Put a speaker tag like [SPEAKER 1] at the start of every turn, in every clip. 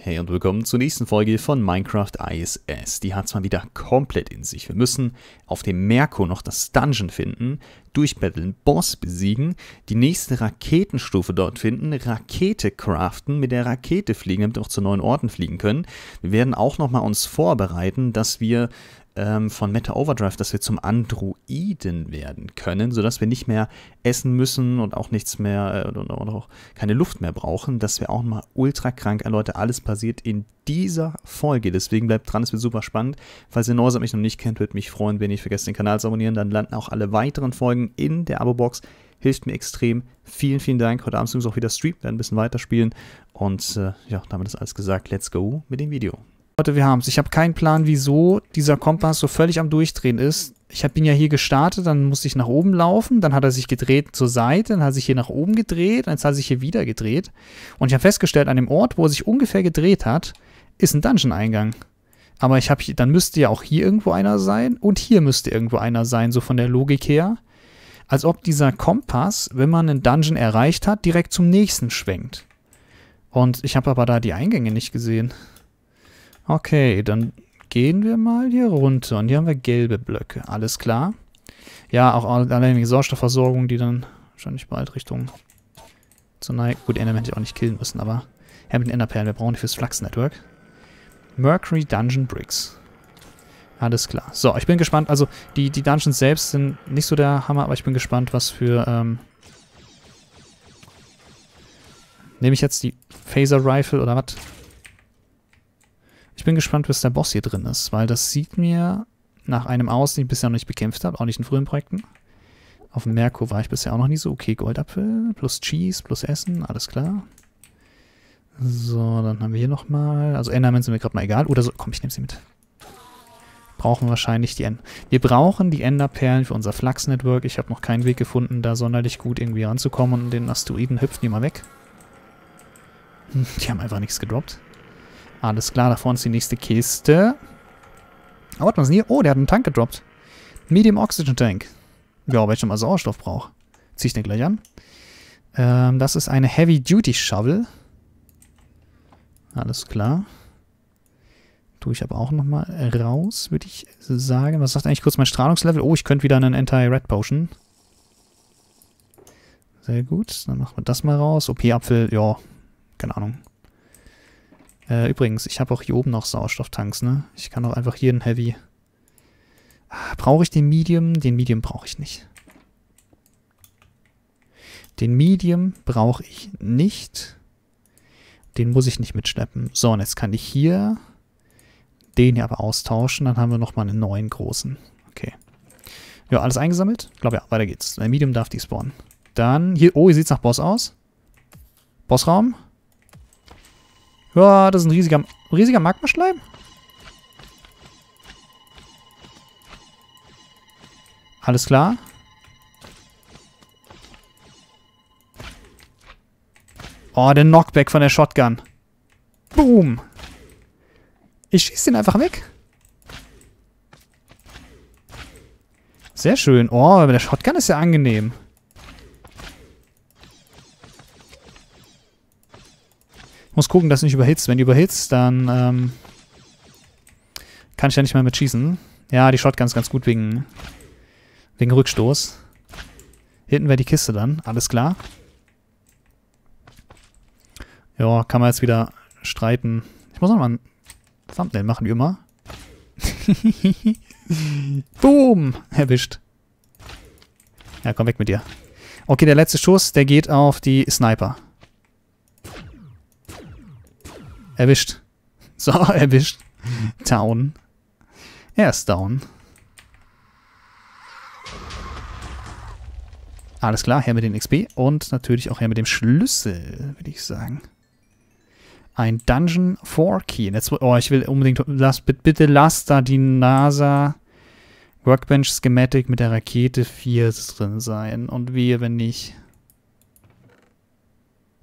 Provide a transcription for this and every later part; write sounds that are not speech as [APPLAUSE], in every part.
[SPEAKER 1] Hey und willkommen zur nächsten Folge von Minecraft ISS. Die hat zwar wieder komplett in sich. Wir müssen auf dem Merko noch das Dungeon finden, durchbetteln, Boss besiegen, die nächste Raketenstufe dort finden, Rakete craften, mit der Rakete fliegen, damit wir auch zu neuen Orten fliegen können. Wir werden auch nochmal uns vorbereiten, dass wir ähm, von Meta Overdrive, dass wir zum Androiden werden können, sodass wir nicht mehr essen müssen und auch nichts mehr äh, und auch keine Luft mehr brauchen. Das wäre auch mal ultra krank. Leute, alles passiert in dieser Folge. Deswegen bleibt dran, es wird super spannend. Falls ihr Neuser mich noch nicht kennt, würde mich freuen, wenn ihr vergesst, den Kanal zu abonnieren. Dann landen auch alle weiteren Folgen in der Abo-Box hilft mir extrem. Vielen, vielen Dank. Heute Abend ist auch wieder Stream, werden ein bisschen weiterspielen. Und äh, ja, damit ist alles gesagt. Let's go mit dem Video. Leute, wir haben es. Ich habe keinen Plan, wieso dieser Kompass so völlig am Durchdrehen ist. Ich bin ja hier gestartet, dann musste ich nach oben laufen, dann hat er sich gedreht zur Seite, dann hat er sich hier nach oben gedreht, jetzt hat er sich hier wieder gedreht. Und ich habe festgestellt, an dem Ort, wo er sich ungefähr gedreht hat, ist ein Dungeon-Eingang. Aber ich habe dann müsste ja auch hier irgendwo einer sein und hier müsste irgendwo einer sein, so von der Logik her. Als ob dieser Kompass, wenn man einen Dungeon erreicht hat, direkt zum nächsten schwenkt. Und ich habe aber da die Eingänge nicht gesehen. Okay, dann gehen wir mal hier runter. Und hier haben wir gelbe Blöcke. Alles klar. Ja, auch allein die Sauerstoffversorgung, die dann wahrscheinlich bald Richtung zur Neige... Gut, Enderman hätte ich auch nicht killen müssen, aber... Ja, mit den Enderperlen, wir brauchen die fürs Flux-Network. Mercury Dungeon Bricks. Alles klar. So, ich bin gespannt. Also, die, die Dungeons selbst sind nicht so der Hammer, aber ich bin gespannt, was für... Ähm Nehme ich jetzt die Phaser-Rifle oder was? bin gespannt, was der Boss hier drin ist, weil das sieht mir nach einem aus, den ich bisher noch nicht bekämpft habe, auch nicht in frühen Projekten. Auf dem Merkur war ich bisher auch noch nie so. Okay, Goldapfel plus Cheese plus Essen, alles klar. So, dann haben wir hier nochmal. Also Endermen sind mir gerade mal egal. Oder so, komm, ich nehme sie mit. Brauchen wir wahrscheinlich die Ender. Wir brauchen die Enderperlen für unser Flachs-Network. Ich habe noch keinen Weg gefunden, da sonderlich gut irgendwie ranzukommen. Und den Asteroiden hüpfen die mal weg. Hm, die haben einfach nichts gedroppt. Alles klar, da vorne ist die nächste Kiste. Oh, warte, was ist denn hier? Oh, der hat einen Tank gedroppt. Medium Oxygen Tank. Ja, weil ich schon mal Sauerstoff brauche. Zieh ich den gleich an. Ähm, das ist eine Heavy Duty Shovel. Alles klar. Tue ich aber auch nochmal raus, würde ich sagen. Was sagt eigentlich kurz mein Strahlungslevel? Oh, ich könnte wieder einen Anti-Red Potion. Sehr gut. Dann machen wir das mal raus. OP-Apfel, ja, keine Ahnung. Äh, übrigens, ich habe auch hier oben noch Sauerstofftanks, ne? Ich kann auch einfach hier einen Heavy... Ah, brauche ich den Medium? Den Medium brauche ich nicht. Den Medium brauche ich nicht. Den muss ich nicht mitschleppen. So, und jetzt kann ich hier den hier aber austauschen. Dann haben wir nochmal einen neuen großen. Okay. Ja, alles eingesammelt? Ich glaube ja, weiter geht's. Der Medium darf die spawnen. Dann hier, oh, hier sieht es nach Boss aus. Bossraum. Ja, das ist ein riesiger, riesiger Magmaschleim. Alles klar. Oh, der Knockback von der Shotgun. Boom. Ich schieße den einfach weg. Sehr schön. Oh, aber der Shotgun ist ja angenehm. muss gucken, dass du nicht überhitzt. Wenn du überhitzt, dann ähm, kann ich ja nicht mehr mit schießen. Ja, die Shotgun ist ganz gut wegen, wegen Rückstoß. Hinten wäre die Kiste dann. Alles klar. Ja, kann man jetzt wieder streiten. Ich muss nochmal ein Thumbnail machen, wie immer. [LAUGHS] Boom! Erwischt. Ja, komm weg mit dir. Okay, der letzte Schuss, der geht auf die Sniper. Erwischt. [LAUGHS] So, erwischt. Down. Er ist down. Alles klar, her mit den XP und natürlich auch her mit dem Schlüssel, würde ich sagen. Ein Dungeon 4 Key. Jetzt, oh, ich will unbedingt, lass, bitte lass da die NASA Workbench Schematic mit der Rakete 4 drin sein. Und wir, wenn nicht.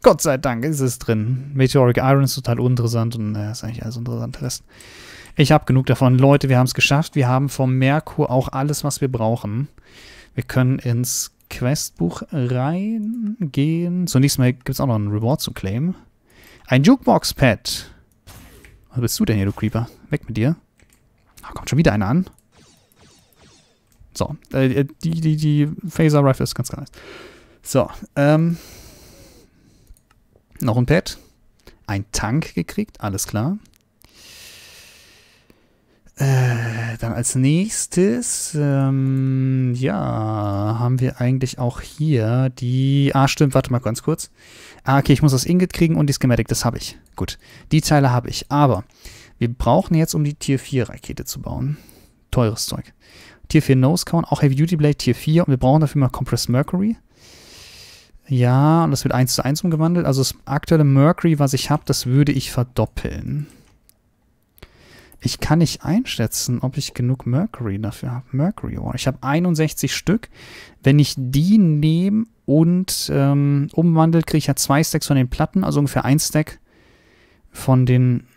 [SPEAKER 1] Gott sei Dank ist es drin. Meteoric Iron ist total uninteressant und äh, ist eigentlich alles interessant. Ich habe genug davon. Leute, wir haben es geschafft. Wir haben vom Merkur auch alles, was wir brauchen. Wir können ins Questbuch reingehen. Zunächst mal gibt es auch noch einen Reward zu claimen. Ein Jukebox-Pad. Was bist du denn hier, du Creeper? Weg mit dir. Oh, kommt schon wieder einer an. So, äh, äh die, die, die Phaser Rifle ist ganz, ganz nice. So, ähm, noch ein Pad. Ein Tank gekriegt, alles klar. Äh, dann als nächstes, ähm, ja, haben wir eigentlich auch hier die... Ah, stimmt, warte mal ganz kurz. Ah, okay, ich muss das Ingot kriegen und die Schematic, das habe ich. Gut, die Teile habe ich. Aber wir brauchen jetzt, um die Tier 4-Rakete zu bauen. Teures Zeug. Tier 4 Nose Cone, auch Heavy Duty Blade Tier 4 und wir brauchen dafür mal Compressed Mercury. Ja, und das wird 1 zu 1 umgewandelt. Also das aktuelle Mercury, was ich habe, das würde ich verdoppeln. Ich kann nicht einschätzen, ob ich genug Mercury dafür habe. Mercury Ore. Oh, ich habe 61 Stück. Wenn ich die nehme und ähm, umwandle, kriege ich ja zwei Stacks von den Platten, also ungefähr ein Stack von den.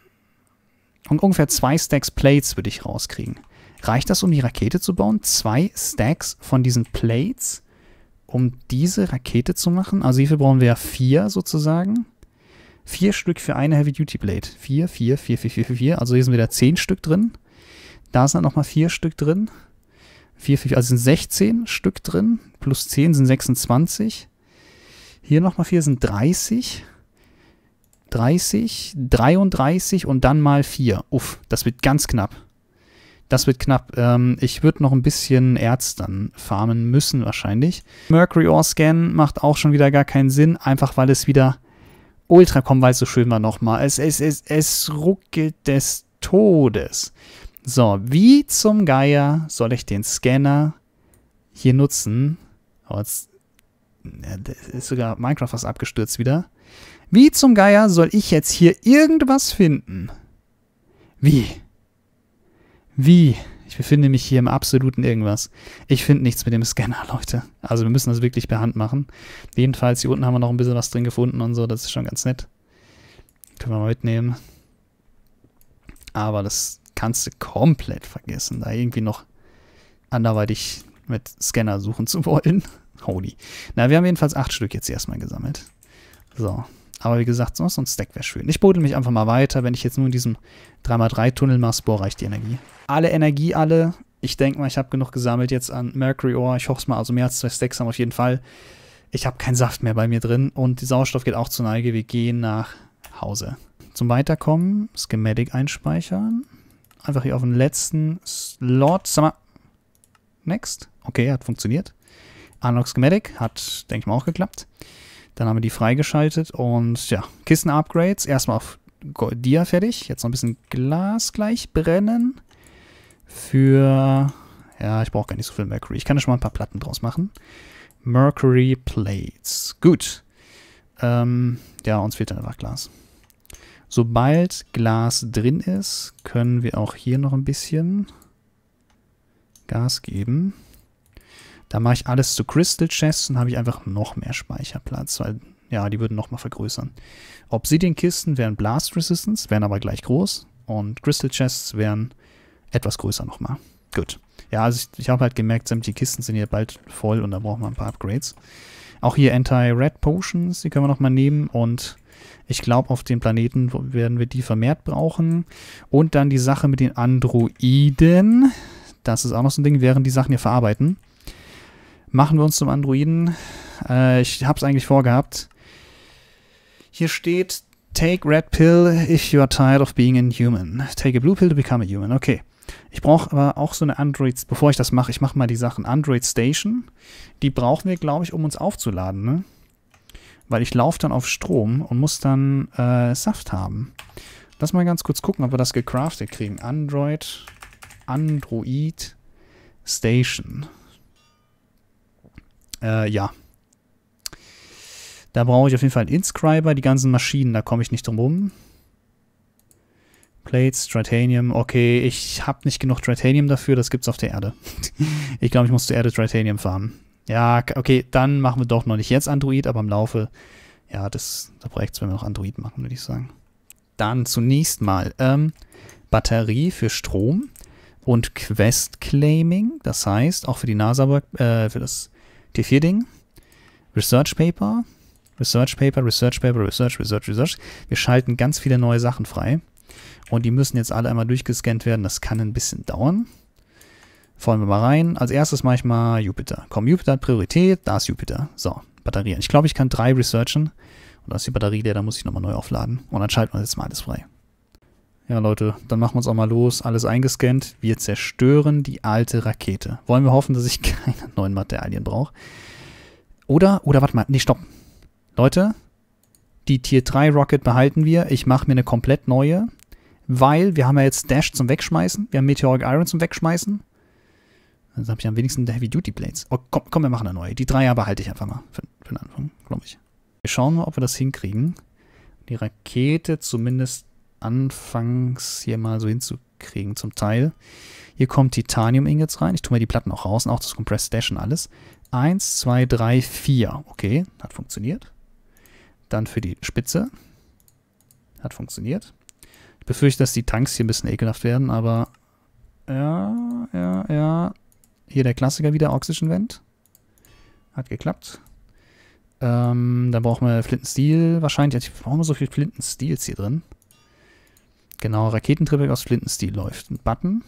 [SPEAKER 1] Und ungefähr zwei Stacks Plates würde ich rauskriegen. Reicht das, um die Rakete zu bauen? Zwei Stacks von diesen Plates? um diese Rakete zu machen. Also hierfür brauchen wir vier sozusagen. Vier Stück für eine Heavy Duty Blade. Vier, vier, vier, vier, vier, vier, vier. Also hier sind wieder zehn Stück drin. Da sind nochmal vier Stück drin. Vier, vier, vier, also sind 16 Stück drin. Plus 10 sind 26. Hier nochmal vier sind 30. 30, 33 und dann mal vier. Uff, das wird ganz knapp. Das wird knapp. Ähm, ich würde noch ein bisschen Erz dann farmen müssen wahrscheinlich. Mercury Ore Scan macht auch schon wieder gar keinen Sinn, einfach weil es wieder ultra kommen, weil es so schön war nochmal. Es, es, es, es ruckelt des Todes. So, wie zum Geier soll ich den Scanner hier nutzen? Oh, jetzt ist sogar Minecraft fast abgestürzt wieder. Wie zum Geier soll ich jetzt hier irgendwas finden? Wie? Wie? Wie? Ich befinde mich hier im absoluten Irgendwas. Ich finde nichts mit dem Scanner, Leute. Also wir müssen das wirklich per Hand machen. Jedenfalls, hier unten haben wir noch ein bisschen was drin gefunden und so. Das ist schon ganz nett. Können wir mal mitnehmen. Aber das kannst du komplett vergessen, da irgendwie noch anderweitig mit Scanner suchen zu wollen. [LAUGHS] Holy. Na, wir haben jedenfalls acht Stück jetzt erstmal gesammelt. So, aber wie gesagt, so ein Stack wäre schön. Ich bodel mich einfach mal weiter. Wenn ich jetzt nur in diesem 3x3-Tunnel mache, boah, reicht die Energie. Alle Energie, alle. Ich denke mal, ich habe genug gesammelt jetzt an Mercury Ore. Ich hoffe es mal. Also mehr als zwei Stacks haben auf jeden Fall. Ich habe keinen Saft mehr bei mir drin. Und die Sauerstoff geht auch zur Neige. Wir gehen nach Hause. Zum Weiterkommen, Schematic einspeichern. Einfach hier auf den letzten Slot. Sag mal. Next. Okay, hat funktioniert. Unlock Schematic hat, denke ich mal, auch geklappt. Dann haben wir die freigeschaltet und ja, Kissen-Upgrades. Erstmal auf Goldia fertig. Jetzt noch ein bisschen Glas gleich brennen. Für, ja, ich brauche gar nicht so viel Mercury. Ich kann da schon mal ein paar Platten draus machen. Mercury Plates. Gut. Ähm, ja, uns fehlt dann einfach Glas. Sobald Glas drin ist, können wir auch hier noch ein bisschen Gas geben. Da mache ich alles zu Crystal Chests und habe ich einfach noch mehr Speicherplatz, weil ja, die würden nochmal vergrößern. Obsidian-Kisten wären Blast Resistance, wären aber gleich groß und Crystal Chests wären etwas größer nochmal. Gut. Ja, also ich, ich habe halt gemerkt, sämtliche Kisten sind hier bald voll und da brauchen wir ein paar Upgrades. Auch hier Anti-Red Potions, die können wir nochmal nehmen und ich glaube, auf dem Planeten werden wir die vermehrt brauchen. Und dann die Sache mit den Androiden. Das ist auch noch so ein Ding, während die Sachen hier verarbeiten machen wir uns zum Androiden. Äh, ich hab's eigentlich vorgehabt. Hier steht, take red pill if you are tired of being inhuman. Take a blue pill to become a human. Okay. Ich brauche aber auch so eine Android, bevor ich das mache, ich mache mal die Sachen Android Station. Die brauchen wir, glaube ich, um uns aufzuladen, ne? Weil ich laufe dann auf Strom und muss dann äh, Saft haben. Lass mal ganz kurz gucken, ob wir das gecraftet kriegen. Android, Android Station. Äh, ja. Da brauche ich auf jeden Fall einen Inscriber, die ganzen Maschinen, da komme ich nicht drum rum. Plates, Tritanium. Okay, ich habe nicht genug Tritanium dafür, das gibt's auf der Erde. [LAUGHS] ich glaube, ich muss zur Erde Tritanium farmen. Ja, okay, dann machen wir doch noch nicht jetzt Android, aber im Laufe ja, des, des Projekts werden wir noch Android machen, würde ich sagen. Dann zunächst mal ähm, Batterie für Strom und Quest Claiming. Das heißt, auch für die NASA, äh, für das T4-Ding, Research Paper, Research Paper, Research Paper, Research, Research, Research. Wir schalten ganz viele neue Sachen frei. Und die müssen jetzt alle einmal durchgescannt werden. Das kann ein bisschen dauern. Folgen wir mal rein. Als erstes mache ich mal Jupiter. Komm, Jupiter hat Priorität. Da ist Jupiter. So, Batterien. Ich glaube, ich kann drei researchen. Und da ist die Batterie der, da muss ich nochmal neu aufladen. Und dann schalten wir jetzt mal alles frei. Ja, Leute, dann machen wir uns auch mal los. Alles eingescannt. Wir zerstören die alte Rakete. Wollen wir hoffen, dass ich [LAUGHS] keine neuen Materialien brauche? Oder, oder warte mal, nee, stopp. Leute, die Tier 3 Rocket behalten wir. Ich mache mir eine komplett neue, weil wir haben ja jetzt Dash zum Wegschmeißen. Wir haben Meteoric Iron zum Wegschmeißen. Dann also habe ich am wenigsten Heavy Duty Blades. Oh, komm, komm, wir machen eine neue. Die Dreier behalte ich einfach mal für, für den Anfang, glaube ich. Wir schauen mal, ob wir das hinkriegen. Die Rakete zumindest anfangs hier mal so hinzukriegen zum Teil. Hier kommen Titanium-Ingots rein. Ich tue mir die Platten auch raus und auch das Compressed Dash und alles. Eins, zwei, drei, vier. Okay, hat funktioniert. Dann für die Spitze. Hat funktioniert. Ich befürchte, dass die Tanks hier ein bisschen ekelhaft werden, aber... Ja, ja, ja. Hier der Klassiker wieder, Oxygen Vent. Hat geklappt. Ähm, dann brauchen wir Flinten Steel. wahrscheinlich. Warum so viel Flintensteels hier drin? Genau, Raketentriebwerk aus Flintenstiel läuft. Ein Button.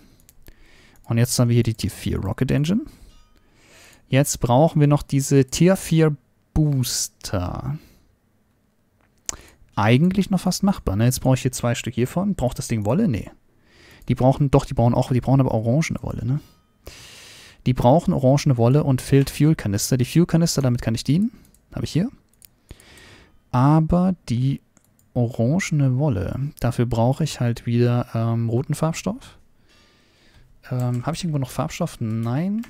[SPEAKER 1] Und jetzt haben wir hier die Tier 4 Rocket Engine. Jetzt brauchen wir noch diese Tier 4 Booster. Eigentlich noch fast machbar. Ne? Jetzt brauche ich hier zwei Stück hiervon. Braucht das Ding Wolle? Nee. Die brauchen, doch, die brauchen auch, die brauchen aber orangene Wolle, ne? Die brauchen orangene Wolle und Filled Fuel Kanister. Die Fuel Kanister, damit kann ich dienen. Habe ich hier. Aber die orangene Wolle. Dafür brauche ich halt wieder ähm, roten Farbstoff. Ähm, Habe ich irgendwo noch Farbstoff? Nein.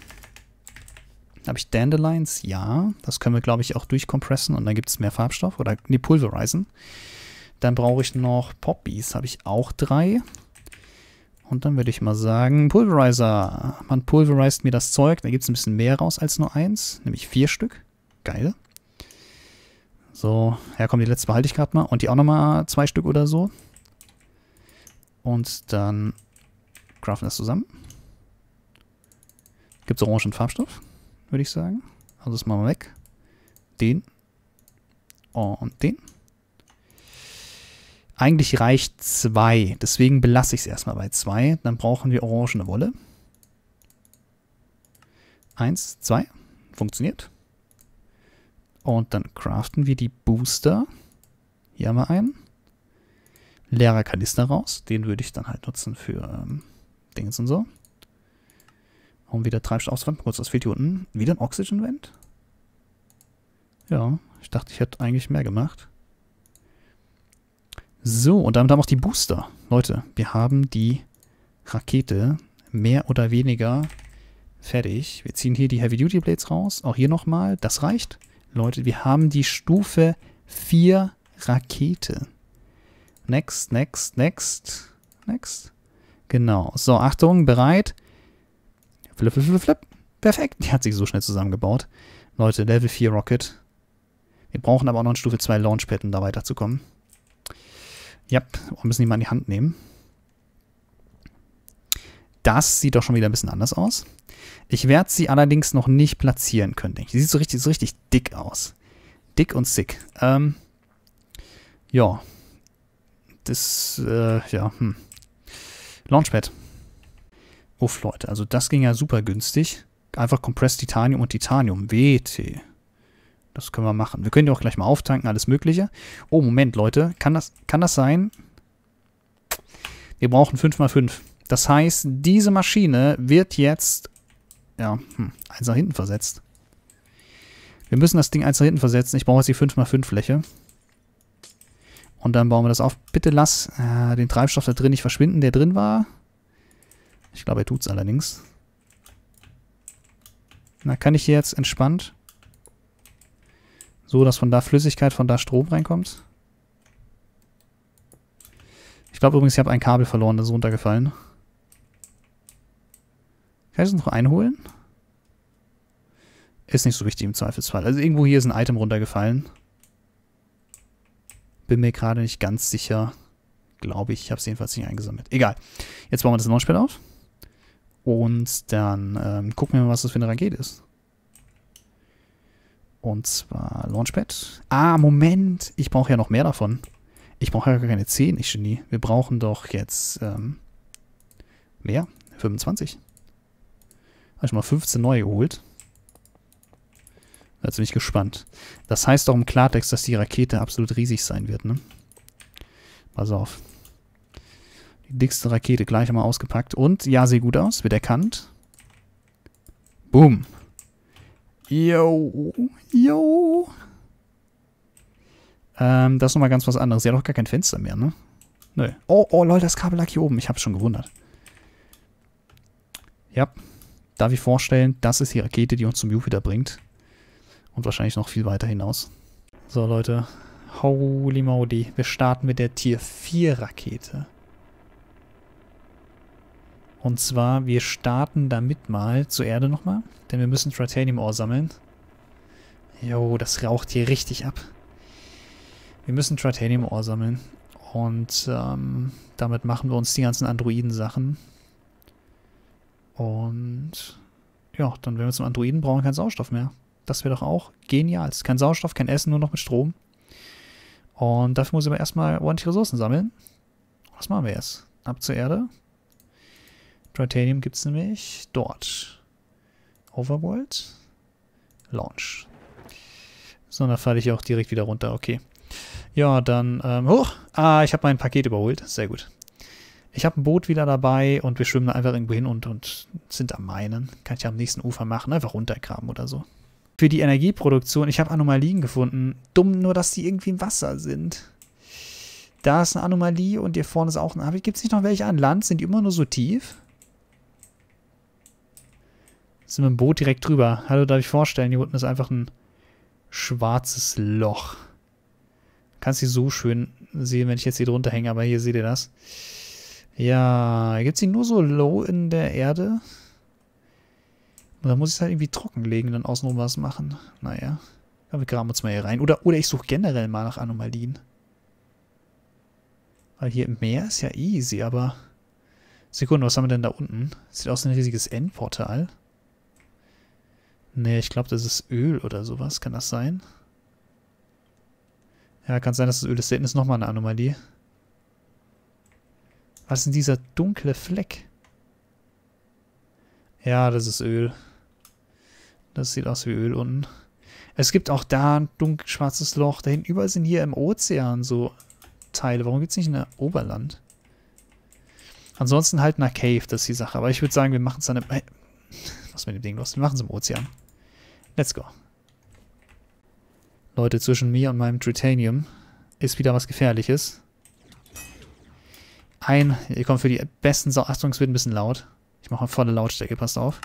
[SPEAKER 1] Habe ich Dandelions? Ja. Das können wir, glaube ich, auch durchkompressen und dann gibt es mehr Farbstoff. Oder nee, Pulverizen. Dann brauche ich noch Poppies. Habe ich auch drei. Und dann würde ich mal sagen, Pulverizer. Man pulverized mir das Zeug. Da gibt es ein bisschen mehr raus als nur eins. Nämlich vier Stück. Geil. So, ja komm, die letzte behalte ich gerade mal. Und die auch nochmal zwei Stück oder so. Und dann craften das zusammen. Gibt es orangen Farbstoff, würde ich sagen. Also das machen wir weg. Den. Und den. Eigentlich reicht zwei. Deswegen belasse ich es erstmal bei zwei. Dann brauchen wir orangene Wolle. Eins, zwei. Funktioniert. Und dann craften wir die Booster. Hier haben wir einen. Leerer Kanister raus. Den würde ich dann halt nutzen für ähm, Dings und so. Und wieder Treibstoffauswand. Kurz, was fehlt hier unten? Wieder ein Oxygen Vent? Ja, ich dachte, ich hätte eigentlich mehr gemacht. So, und damit haben wir auch die Booster. Leute, wir haben die Rakete mehr oder weniger fertig. Wir ziehen hier die Heavy Duty Blades raus. Auch hier nochmal. Das reicht. Leute, wir haben die Stufe 4 Rakete. Next, next, next, next. Genau. So, Achtung, bereit. Flip, flip, flip, flip. Perfekt. Die hat sich so schnell zusammengebaut. Leute, Level 4 Rocket. Wir brauchen aber auch noch eine Stufe 2 Launchpad, um da weiterzukommen. Ja, yep, wir müssen die mal in die Hand nehmen. Das sieht doch schon wieder ein bisschen anders aus. Ich werde sie allerdings noch nicht platzieren können, denke ich. Sie sieht so richtig, so richtig dick aus. Dick und sick. Ähm, ja. Das, äh, ja, hm. Launchpad. Uff, Leute, also das ging ja super günstig. Einfach Compressed Titanium und Titanium. WT. Das können wir machen. Wir können die auch gleich mal auftanken, alles Mögliche. Oh, Moment, Leute. Kann das, kann das sein? Wir brauchen 5x5. Das heißt, diese Maschine wird jetzt... Ja, hm, eins nach hinten versetzt. Wir müssen das Ding eins nach hinten versetzen. Ich brauche jetzt die 5x5 Fläche. Und dann bauen wir das auf. Bitte lass äh, den Treibstoff da drin nicht verschwinden, der drin war. Ich glaube, er tut es allerdings. Na, kann ich hier jetzt entspannt so, dass von da Flüssigkeit, von da Strom reinkommt? Ich glaube übrigens, ich habe ein Kabel verloren, das ist runtergefallen. Kann ich das noch einholen? Ist nicht so wichtig im Zweifelsfall. Also irgendwo hier ist ein Item runtergefallen. Bin mir gerade nicht ganz sicher. Glaube ich. Ich habe es jedenfalls nicht eingesammelt. Egal. Jetzt bauen wir das Launchpad auf. Und dann ähm, gucken wir mal, was das für eine Rakete ist. Und zwar Launchpad. Ah, Moment. Ich brauche ja noch mehr davon. Ich brauche ja gar keine 10, ich Genie. Wir brauchen doch jetzt ähm, mehr. 25. Habe ich mal 15 neue geholt. Da bin ich gespannt. Das heißt doch im Klartext, dass die Rakete absolut riesig sein wird, ne? Pass auf. Die dickste Rakete gleich einmal ausgepackt. Und, ja, sieht gut aus. Wird erkannt. Boom. Yo. Yo. Ähm, das ist nochmal ganz was anderes. Sie hat auch gar kein Fenster mehr, ne? Nö. Oh, oh, lol, das Kabel lag hier oben. Ich hab's schon gewundert. Ja. Yep darf ich vorstellen, das ist die Rakete, die uns zum Jupiter bringt. Und wahrscheinlich noch viel weiter hinaus. So, Leute. Holy moly. Wir starten mit der Tier 4 Rakete. Und zwar, wir starten damit mal zur Erde nochmal. Denn wir müssen Tritanium Ore sammeln. Jo, das raucht hier richtig ab. Wir müssen Tritanium Ore sammeln. Und ähm, damit machen wir uns die ganzen Androiden-Sachen. Und ja, dann, werden wir zum Androiden brauchen, keinen Sauerstoff mehr. Das wäre doch auch genial. Kein Sauerstoff, kein Essen, nur noch mit Strom. Und dafür muss ich aber erstmal ordentlich Ressourcen sammeln. Was machen wir jetzt? Ab zur Erde. Tritanium gibt es nämlich dort. Overworld. Launch. So, dann falle ich auch direkt wieder runter. Okay. Ja, dann... Ähm, hoch! Ah, ich habe mein Paket überholt. Sehr gut ich habe ein Boot wieder dabei und wir schwimmen einfach irgendwo hin und, und sind am Meinen. Kann ich ja am nächsten Ufer machen, einfach runtergraben oder so. Für die Energieproduktion, ich habe Anomalien gefunden. Dumm nur, dass die irgendwie im Wasser sind. Da ist eine Anomalie und hier vorne ist auch eine. Gibt es nicht noch welche an Land? Sind die immer nur so tief? Sind wir im Boot direkt drüber. Hallo, darf ich vorstellen, hier unten ist einfach ein schwarzes Loch. Kannst du so schön sehen, wenn ich jetzt hier drunter hänge, aber hier seht ihr das. Ja, gibt es die nur so low in der Erde? Da muss ich es halt irgendwie trocken legen, dann außenrum was machen. Naja, ja, wir graben uns mal hier rein. Oder, oder ich suche generell mal nach Anomalien. Weil hier im Meer ist ja easy, aber... Sekunde, was haben wir denn da unten? Sieht aus wie ein riesiges Endportal. Nee, ich glaube, das ist Öl oder sowas. Kann das sein? Ja, kann sein, dass das Öl des Selten ist. Nochmal eine Anomalie. Was ist denn dieser dunkle Fleck? Ja, das ist Öl. Das sieht aus wie Öl unten. Es gibt auch da ein dunkelschwarzes Loch. Da hinten überall sind hier im Ozean so Teile. Warum gibt es nicht in der Oberland? Ansonsten halt nach Cave, das ist die Sache. Aber ich würde sagen, wir machen es dann im... Hey, [LAUGHS] was ist mit dem Ding los? Wir machen es im Ozean. Let's go. Leute, zwischen mir und meinem Tritanium ist wieder was Gefährliches ein. Ihr kommt für die besten Sau. Achtung, es wird ein bisschen laut. Ich mache mal volle Lautstärke, passt auf.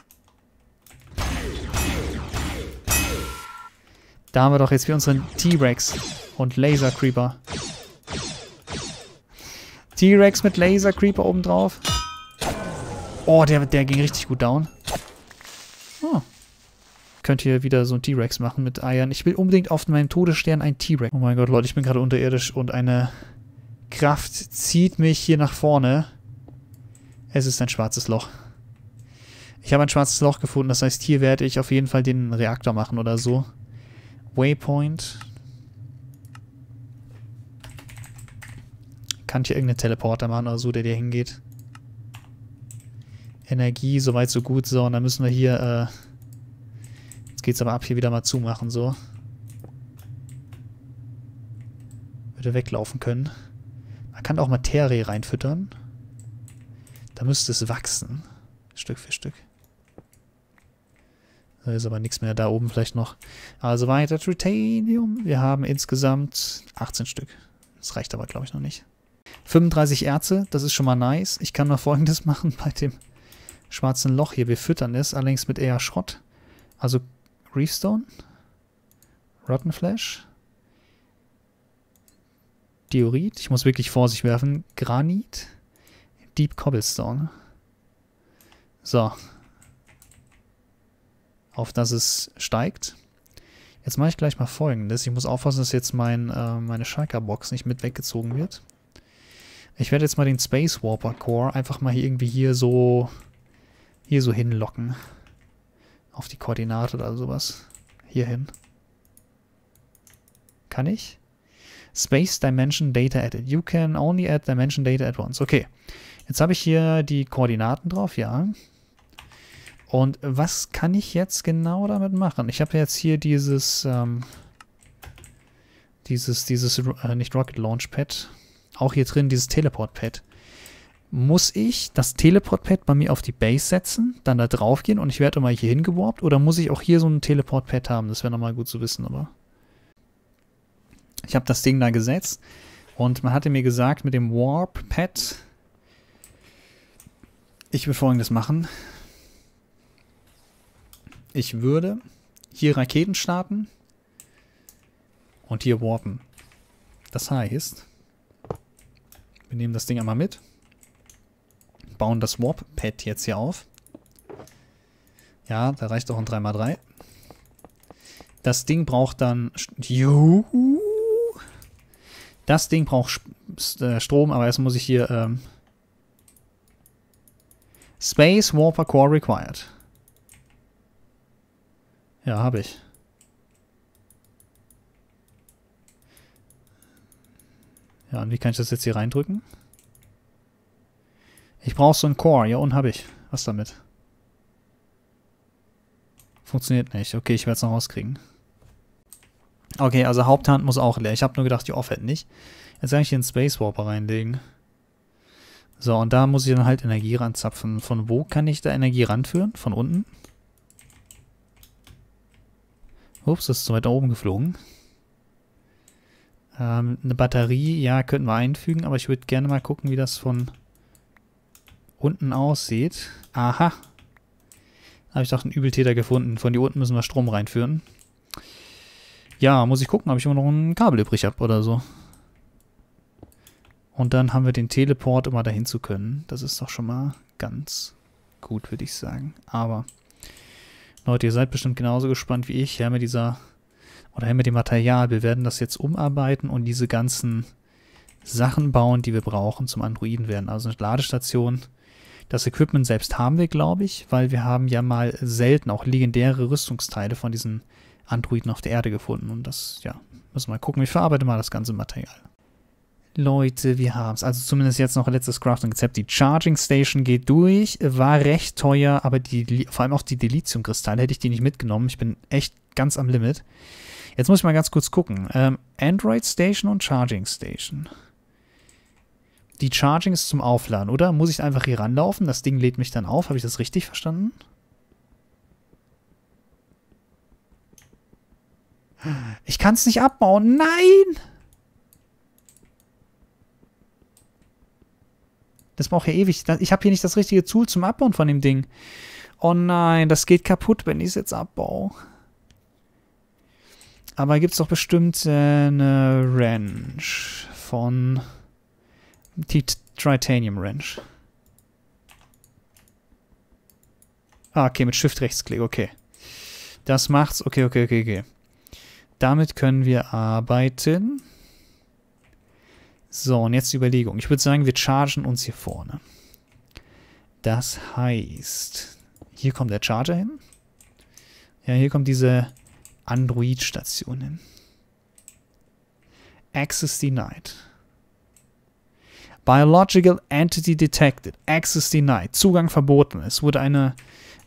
[SPEAKER 1] Da haben wir doch jetzt für unseren T-Rex und Laser Creeper. T-Rex mit Laser Creeper obendrauf. Oh, der, der ging richtig gut down. Oh. Könnt ihr wieder so einen T-Rex machen mit Eiern. Ich will unbedingt auf meinem Todesstern ein T-Rex. Oh mein Gott, Leute, ich bin gerade unterirdisch und eine Kraft zieht mich hier nach vorne. Es ist ein schwarzes Loch. Ich habe ein schwarzes Loch gefunden, das heißt, hier werde ich auf jeden Fall den Reaktor machen oder so. Waypoint. Kann ich hier irgendeinen Teleporter machen oder so, der dir hingeht. Energie, soweit so gut. So, und dann müssen wir hier, äh, jetzt geht's aber ab, hier wieder mal zumachen, so. Würde weglaufen können kann auch Materie reinfüttern. Da müsste es wachsen. Stück für Stück. Da ist aber nichts mehr. Da oben vielleicht noch. Also weiter Tritanium. Wir haben insgesamt 18 Stück. Das reicht aber, glaube ich, noch nicht. 35 Erze, das ist schon mal nice. Ich kann mal folgendes [LAUGHS] machen bei dem schwarzen Loch hier. Wir füttern es, allerdings mit eher Schrott. Also Reefstone, Rotten Flesh, Diorit. Ich muss wirklich vor sich werfen. Granit. Deep Cobblestone. So. Auf dass es steigt. Jetzt mache ich gleich mal folgendes. Ich muss aufpassen, dass jetzt mein, äh, meine Shulker-Box nicht mit weggezogen wird. Ich werde jetzt mal den Space Warper Core einfach mal hier irgendwie hier so hier so hinlocken. Auf die Koordinate oder sowas. Hier hin. Kann ich? Space Dimension Data Added. You can only add Dimension Data at once. Okay, jetzt habe ich hier die Koordinaten drauf, ja. Und was kann ich jetzt genau damit machen? Ich habe jetzt hier dieses, ähm, dieses, dieses, äh, nicht Rocket Launch Pad. auch hier drin dieses Teleport-Pad. Muss ich das Teleport-Pad bei mir auf die Base setzen, dann da drauf gehen und ich werde immer hier hingeworbt? Oder muss ich auch hier so ein Teleport-Pad haben? Das wäre nochmal gut zu wissen, aber... Ich habe das Ding da gesetzt und man hatte mir gesagt, mit dem Warp-Pad, ich will folgendes machen. Ich würde hier Raketen starten und hier warpen. Das heißt, wir nehmen das Ding einmal mit, bauen das Warp-Pad jetzt hier auf. Ja, da reicht auch ein 3x3. Das Ding braucht dann... Juhu! Das Ding braucht äh, Strom, aber erst muss ich hier... Ähm, Space Warper Core required. Ja, habe ich. Ja, und wie kann ich das jetzt hier reindrücken? Ich brauche so ein Core. Ja, und habe ich. Was damit? Funktioniert nicht. Okay, ich werde es noch rauskriegen. Okay, also Haupthand muss auch leer. Ich habe nur gedacht, die Offhand nicht. Jetzt kann ich hier einen Space Warper reinlegen. So, und da muss ich dann halt Energie ranzapfen. Von wo kann ich da Energie ranführen? Von unten? Ups, das ist zu weit nach oben geflogen. Ähm, eine Batterie, ja, könnten wir einfügen, aber ich würde gerne mal gucken, wie das von unten aussieht. Aha. Habe ich doch einen Übeltäter gefunden. Von hier unten müssen wir Strom reinführen. Ja, muss ich gucken, ob ich immer noch ein Kabel übrig habe oder so. Und dann haben wir den Teleport, immer dahin zu können. Das ist doch schon mal ganz gut, würde ich sagen. Aber, Leute, ihr seid bestimmt genauso gespannt wie ich. Her mit dieser, oder her mit dem Material. Wir werden das jetzt umarbeiten und diese ganzen Sachen bauen, die wir brauchen zum Androiden werden. Also eine Ladestation. Das Equipment selbst haben wir, glaube ich, weil wir haben ja mal selten auch legendäre Rüstungsteile von diesen Androiden auf der Erde gefunden. Und das, ja, müssen wir mal gucken. Ich verarbeite mal das ganze Material. Leute, wir haben es. Also zumindest jetzt noch ein letztes Crafting-Rezept. Die Charging Station geht durch. War recht teuer, aber die, vor allem auch die Delizium-Kristalle hätte ich die nicht mitgenommen. Ich bin echt ganz am Limit. Jetzt muss ich mal ganz kurz gucken. Ähm, Android Station und Charging Station. Die Charging ist zum Aufladen, oder? Muss ich einfach hier ranlaufen? Das Ding lädt mich dann auf. Habe ich das richtig verstanden? Ich kann es nicht abbauen. Nein! Das braucht ja ewig. Ich habe hier nicht das richtige Tool zum Abbauen von dem Ding. Oh nein, das geht kaputt, wenn ich es jetzt abbaue. Aber gibt es doch bestimmt äh, eine Wrench von... Titanium Wrench. Ah, okay, mit Shift-Rechtsklick, okay. Das macht's. Okay, okay, okay, okay. Damit können wir arbeiten. So, und jetzt die Überlegung. Ich würde sagen, wir chargen uns hier vorne. Das heißt, hier kommt der Charger hin. Ja, hier kommt diese Android-Station hin. Access denied. Biological Entity detected. Access denied. Zugang verboten. Es wurde eine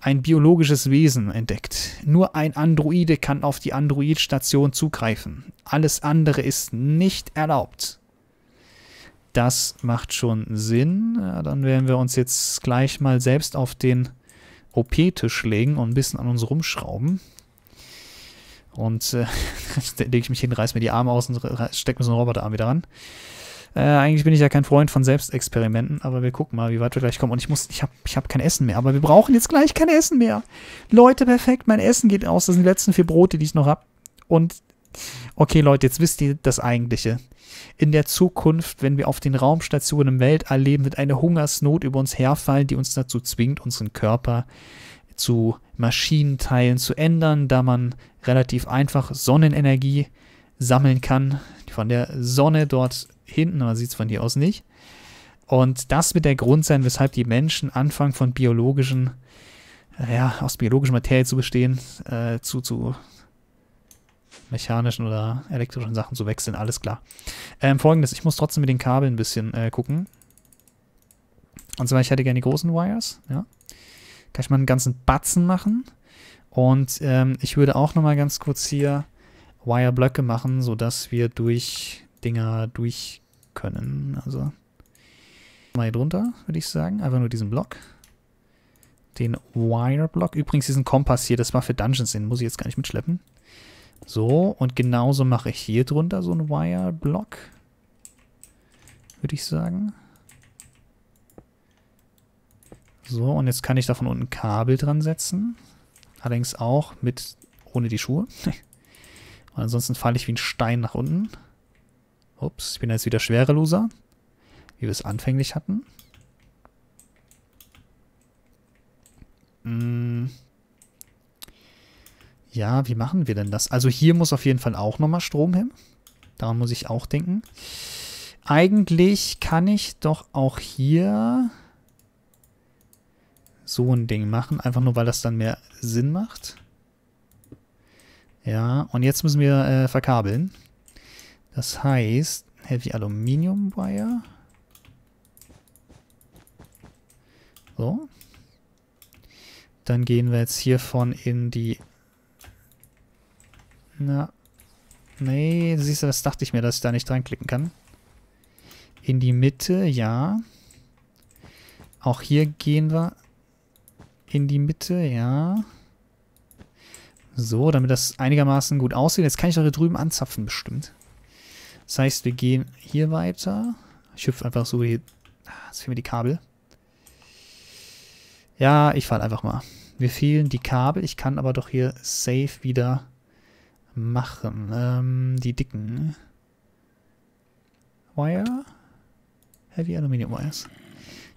[SPEAKER 1] ein biologisches Wesen entdeckt. Nur ein Androide kann auf die Androidstation zugreifen. Alles andere ist nicht erlaubt. Das macht schon Sinn. dann werden wir uns jetzt gleich mal selbst auf den OP-Tisch legen und ein bisschen an uns rumschrauben. Und äh, [LAUGHS] lege ich mich hin, reiß mir die Arme aus und stecke mir so einen Roboterarm wieder ran. Äh, eigentlich bin ich ja kein Freund von Selbstexperimenten, aber wir gucken mal, wie weit wir gleich kommen. Und ich muss, ich habe ich hab kein Essen mehr, aber wir brauchen jetzt gleich kein Essen mehr. Leute, perfekt, mein Essen geht aus. Das sind die letzten vier Brote, die ich noch habe. Und okay, Leute, jetzt wisst ihr das Eigentliche. In der Zukunft, wenn wir auf den Raumstationen im Weltall leben, wird eine Hungersnot über uns herfallen, die uns dazu zwingt, unseren Körper zu Maschinenteilen zu ändern, da man relativ einfach Sonnenenergie sammeln kann, die von der Sonne dort hinten, man sieht es von hier aus nicht. Und das wird der Grund sein, weshalb die Menschen anfangen von biologischen, äh, ja, aus biologischer Materie zu bestehen, äh, zu, zu mechanischen oder elektrischen Sachen zu wechseln, alles klar. Ähm, Folgendes, ich muss trotzdem mit den Kabeln ein bisschen äh, gucken. Und zwar, ich hätte gerne die großen Wires, ja. Kann ich mal einen ganzen Batzen machen. Und ähm, ich würde auch nochmal ganz kurz hier Wire-Blöcke machen, sodass wir durch Dinger durch können. Also mal hier drunter, würde ich sagen. Einfach nur diesen Block. Den Wire-Block. Übrigens diesen Kompass hier, das war für Dungeons, den muss ich jetzt gar nicht mitschleppen. So, und genauso mache ich hier drunter so einen Wire-Block. Würde ich sagen. So, und jetzt kann ich da von unten Kabel dran setzen. Allerdings auch mit, ohne die Schuhe. [LAUGHS] und ansonsten falle ich wie ein Stein nach unten. Ups, ich bin jetzt wieder schwereloser, wie wir es anfänglich hatten. Mm. Ja, wie machen wir denn das? Also hier muss auf jeden Fall auch nochmal Strom hin. Daran muss ich auch denken. Eigentlich kann ich doch auch hier so ein Ding machen. Einfach nur, weil das dann mehr Sinn macht. Ja, und jetzt müssen wir äh, verkabeln. Das heißt, Heavy Aluminium Wire. So. Dann gehen wir jetzt hiervon in die... Na. Nee, siehst du, das dachte ich mir, dass ich da nicht dranklicken kann. In die Mitte, ja. Auch hier gehen wir in die Mitte, ja. So, damit das einigermaßen gut aussieht. Jetzt kann ich da drüben anzapfen bestimmt. Das heißt, wir gehen hier weiter. Ich hüpfe einfach so hier. Ah, jetzt fehlen mir die Kabel. Ja, ich fahre einfach mal. Mir fehlen die Kabel. Ich kann aber doch hier safe wieder machen. Ähm, die dicken. Ne? Wire. Heavy Aluminium Wires.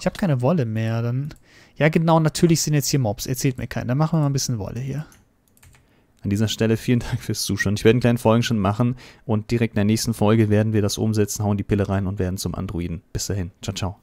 [SPEAKER 1] Ich habe keine Wolle mehr. Dann ja, genau. Natürlich sind jetzt hier Mobs. Erzählt mir keinen. Dann machen wir mal ein bisschen Wolle hier. An dieser Stelle vielen [LAUGHS] Dank fürs Zuschauen. Ich werde einen kleinen Folgen schon machen und direkt in der nächsten Folge werden wir das umsetzen, hauen die Pille rein und werden zum Androiden. Bis dahin. Ciao, ciao.